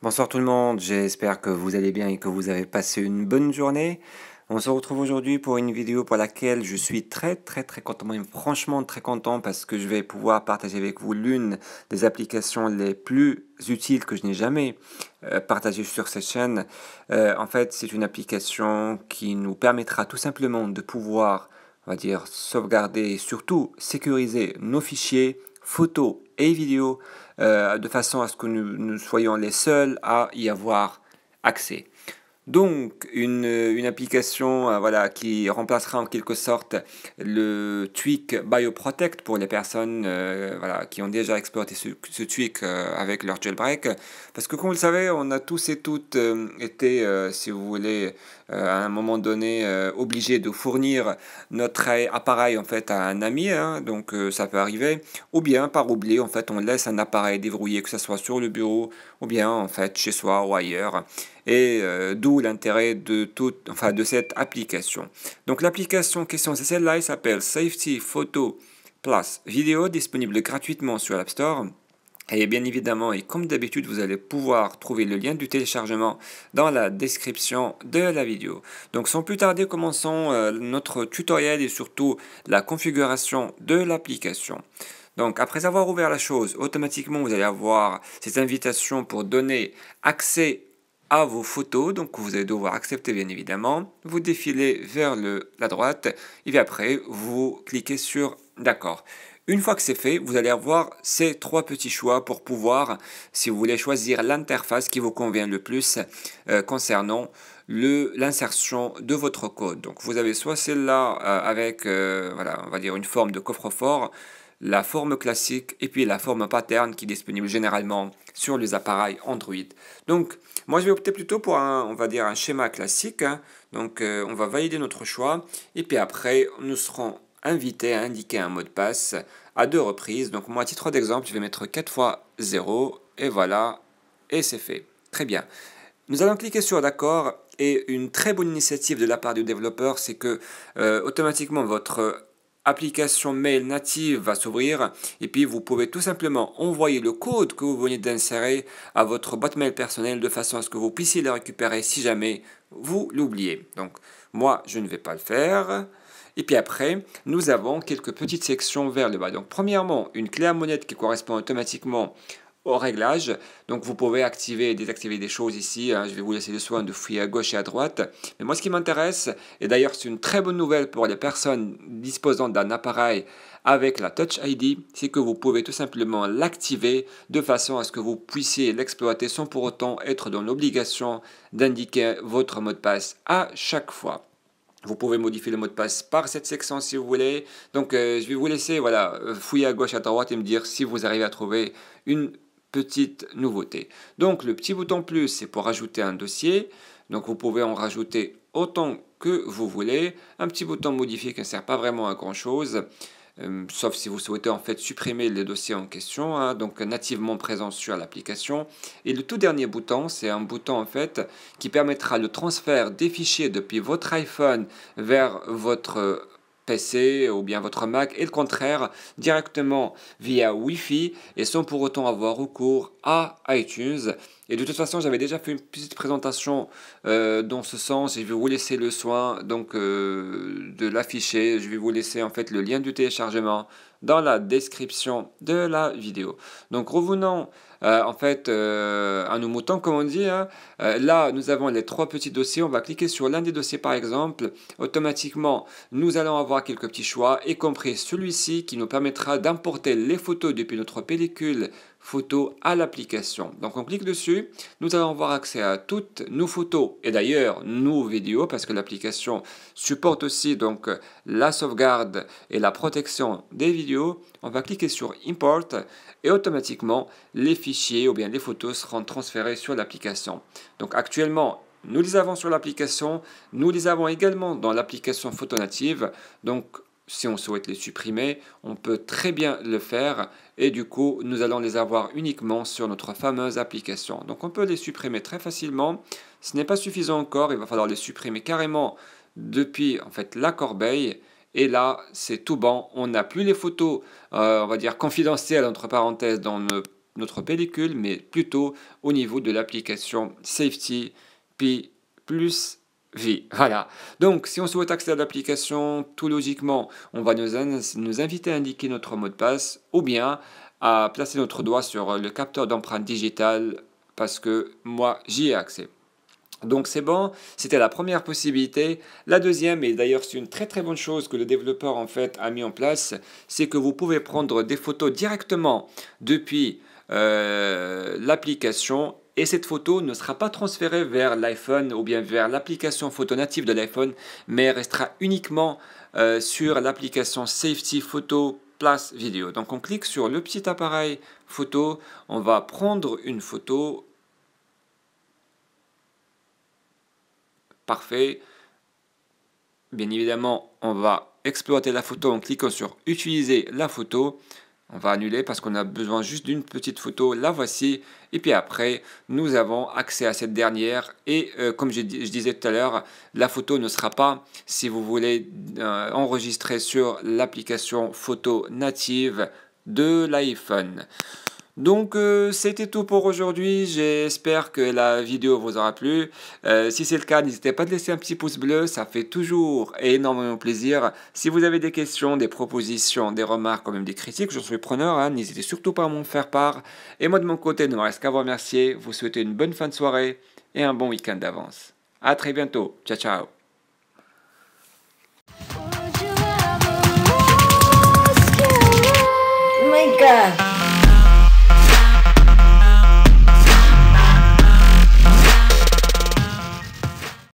Bonsoir tout le monde, j'espère que vous allez bien et que vous avez passé une bonne journée. On se retrouve aujourd'hui pour une vidéo pour laquelle je suis très très très content, même franchement très content parce que je vais pouvoir partager avec vous l'une des applications les plus utiles que je n'ai jamais euh, partagé sur cette chaîne. Euh, en fait, c'est une application qui nous permettra tout simplement de pouvoir, on va dire, sauvegarder et surtout sécuriser nos fichiers photos et vidéo, euh, de façon à ce que nous, soyons les seuls à y avoir accès. Donc, une, une application euh, voilà, qui remplacera en quelque sorte le tweak BioProtect pour les personnes euh, voilà, qui ont déjà exploité ce, tweak, avec leur jailbreak. Parce que, comme vous le savez, on a tous et toutes été, si vous voulez, euh, à un moment donné euh, obligé de fournir notre appareil en fait à un ami, hein, donc euh, ça peut arriver, ou bien par oubli, en fait on laisse un appareil déverrouillé que ce soit sur le bureau ou bien en fait chez soi ou ailleurs et d'où l'intérêt de toute enfin de cette application. Donc l'application question c'est celle-là, elle s'appelle Safety Photo Plus Video disponible gratuitement sur l'App Store. Et bien évidemment, et comme d'habitude, vous allez pouvoir trouver le lien du téléchargement dans la description de la vidéo. Donc sans plus tarder, commençons euh, notre tutoriel et surtout la configuration de l'application. Donc après avoir ouvert la chose, automatiquement vous allez avoir cette invitation pour donner accès à vos photos, donc vous allez devoir accepter bien évidemment. Vous défilez vers le, la droite et après vous cliquez sur d'accord. Une fois que c'est fait, vous allez avoir ces trois petits choix pour pouvoir, si vous voulez, choisir l'interface qui vous convient le plus euh, concernant l'insertion de votre code. Donc vous avez soit celle-là euh, avec, euh, voilà, on va dire une forme de coffre-fort, la forme classique et puis la forme pattern qui est disponible généralement sur les appareils Android. Donc moi je vais opter plutôt pour un, on va dire un schéma classique. Hein. Donc on va valider notre choix et puis après nous serons invité à indiquer un mot de passe à deux reprises. Donc moi, à titre d'exemple, je vais mettre 4 fois 0 et voilà, et c'est fait. Très bien. Nous allons cliquer sur d'accord et une très bonne initiative de la part du développeur, c'est que euh, automatiquement votre application mail native va s'ouvrir et puis vous pouvez tout simplement envoyer le code que vous venez d'insérer à votre boîte mail personnelle de façon à ce que vous puissiez le récupérer si jamais vous l'oubliez. Donc moi je ne vais pas le faire. Et puis après, nous avons quelques petites sections vers le bas. Donc premièrement, une clé à monnaie qui correspond automatiquement au réglage. Donc vous pouvez activer et désactiver des choses ici. Hein. Je vais vous laisser le soin de fouiller à gauche et à droite. Mais moi ce qui m'intéresse, et d'ailleurs c'est une très bonne nouvelle pour les personnes disposant d'un appareil avec la Touch ID, c'est que vous pouvez tout simplement l'activer de façon à ce que vous puissiez l'exploiter sans pour autant être dans l'obligation d'indiquer votre mot de passe à chaque fois. Vous pouvez modifier le mot de passe par cette section si vous voulez. Donc euh, je vais vous laisser voilà, fouiller à gauche, à droite et me dire si vous arrivez à trouver une petite nouveauté. Donc le petit bouton plus, c'est pour ajouter un dossier. Donc vous pouvez en rajouter autant que vous voulez. Un petit bouton modifier qui ne sert pas vraiment à grand chose. Euh, sauf si vous souhaitez en fait supprimer les dossiers en question, hein, donc nativement présents sur l'application. Et le tout dernier bouton, c'est un bouton en fait qui permettra le transfert des fichiers depuis votre iPhone vers votre PC ou bien votre Mac et le contraire directement via Wi-Fi et sans pour autant avoir recours à iTunes. Et de toute façon, j'avais déjà fait une petite présentation euh, dans ce sens. je vais vous laisser le soin donc euh, de l'afficher. Je vais vous laisser en fait le lien du téléchargement dans la description de la vidéo. Donc revenons euh, en fait euh, à nos moutons comme on dit. Hein. Euh, là nous avons les trois petits dossiers. On va cliquer sur l'un des dossiers par exemple. Automatiquement nous allons avoir quelques petits choix y compris celui-ci qui nous permettra d'importer les photos depuis notre pellicule photos à l'application. Donc on clique dessus, nous allons avoir accès à toutes nos photos et d'ailleurs nos vidéos parce que l'application supporte aussi donc la sauvegarde et la protection des vidéos. On va cliquer sur Import et automatiquement les fichiers ou bien les photos seront transférés sur l'application. Donc actuellement nous les avons sur l'application, nous les avons également dans l'application photo native. Donc si on souhaite les supprimer, on peut très bien le faire et du coup nous allons les avoir uniquement sur notre fameuse application. Donc on peut les supprimer très facilement, ce n'est pas suffisant encore, il va falloir les supprimer carrément depuis en fait la corbeille et là c'est tout bon, on n'a plus les photos euh, on va dire confidentielles entre parenthèses dans notre pellicule mais plutôt au niveau de l'application Safety P plus voilà. Donc, si on souhaite accéder à l'application, tout logiquement, on va nous, nous inviter à indiquer notre mot de passe ou bien à placer notre doigt sur le capteur d'empreinte digitale parce que moi, j'y ai accès. Donc c'est bon, c'était la première possibilité. La deuxième, et d'ailleurs c'est une très très bonne chose que le développeur en fait a mis en place, c'est que vous pouvez prendre des photos directement depuis euh, l'application et cette photo ne sera pas transférée vers l'iPhone ou bien vers l'application photo native de l'iPhone, mais restera uniquement euh, sur l'application Safety Photo Place Video ». Donc on clique sur le petit appareil photo, on va prendre une photo. Parfait. Bien évidemment, on va exploiter la photo en cliquant sur utiliser la photo. On va annuler parce qu'on a besoin juste d'une petite photo, la voici. Et puis après, nous avons accès à cette dernière. Et euh, comme je, disais tout à l'heure, la photo ne sera pas, si vous voulez, enregistrer euh, enregistrée sur l'application photo native de l'iPhone. Donc euh, c'était tout pour aujourd'hui, j'espère que la vidéo vous aura plu. Euh, si c'est le cas, n'hésitez pas à laisser un petit pouce bleu, ça fait toujours énormément plaisir. Si vous avez des questions, des propositions, des remarques ou même des critiques, je suis preneur, hein. n'hésitez surtout pas à m'en faire part. Et moi de mon côté, il ne me reste qu'à vous remercier, vous souhaitez une bonne fin de soirée et un bon week-end d'avance. A très bientôt, ciao ciao